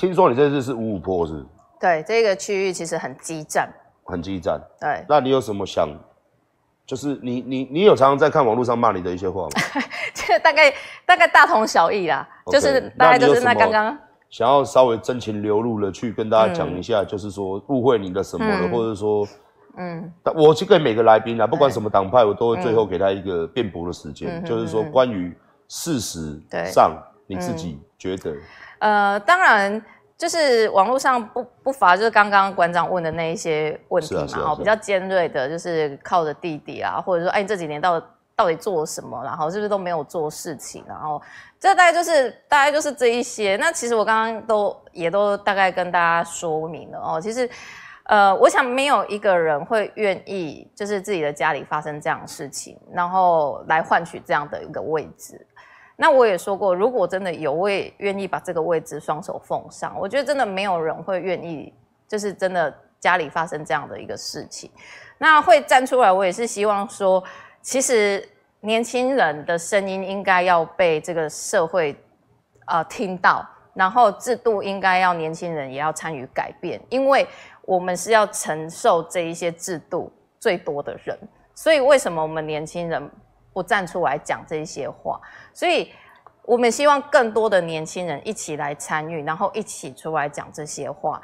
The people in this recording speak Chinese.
听说你这次是五五坡是？对，这个区域其实很激战，很激战。对，那你有什么想？就是你你你有常常在看网络上骂你的一些话吗？这 大概大概大同小异啦，就是大概就是那刚刚想要稍微真情流露的去跟大家讲一下，就是说误会你的什么了，或者说，嗯，我去给每个来宾啊，不管什么党派，我都最后给他一个辩驳的时间，就是说关于事实上。你自己觉得，呃，当然，就是网络上不不乏就是刚刚馆长问的那一些问题嘛，然比较尖锐的，就是靠着弟弟啊，或者说，哎，这几年到到底做什么，然后是不是都没有做事情，然后这大概就是大概就是这一些。那其实我刚刚都也都大概跟大家说明了哦，其实，呃，我想没有一个人会愿意就是自己的家里发生这样的事情，然后来换取这样的一个位置。那我也说过，如果真的有位愿意把这个位置双手奉上，我觉得真的没有人会愿意。就是真的家里发生这样的一个事情，那会站出来。我也是希望说，其实年轻人的声音应该要被这个社会啊听到，然后制度应该要年轻人也要参与改变，因为我们是要承受这一些制度最多的人，所以为什么我们年轻人？不站出来讲这些话，所以我们希望更多的年轻人一起来参与，然后一起出来讲这些话。